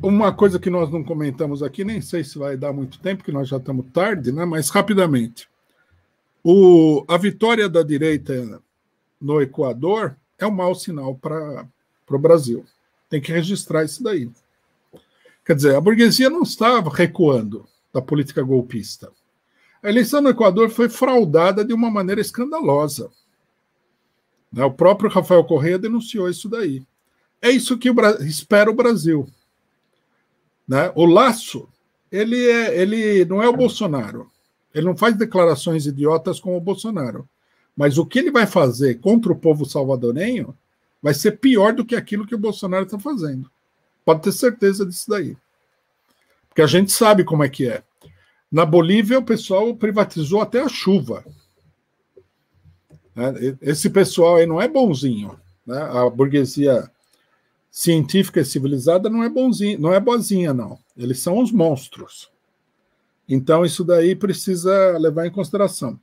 Uma coisa que nós não comentamos aqui, nem sei se vai dar muito tempo, que nós já estamos tarde, né? mas rapidamente. O, a vitória da direita no Equador é um mau sinal para o Brasil. Tem que registrar isso daí. Quer dizer, a burguesia não estava recuando da política golpista. A eleição no Equador foi fraudada de uma maneira escandalosa. Né? O próprio Rafael Correa denunciou isso daí. É isso que o espera o Brasil. Né? O Laço, ele, é, ele não é o Bolsonaro. Ele não faz declarações idiotas como o Bolsonaro. Mas o que ele vai fazer contra o povo salvadorenho vai ser pior do que aquilo que o Bolsonaro está fazendo. Pode ter certeza disso daí. Porque a gente sabe como é que é. Na Bolívia, o pessoal privatizou até a chuva. Né? Esse pessoal aí não é bonzinho. Né? A burguesia científica e civilizada não é bonzinha, não é boazinha, não. Eles são os monstros. Então, isso daí precisa levar em consideração.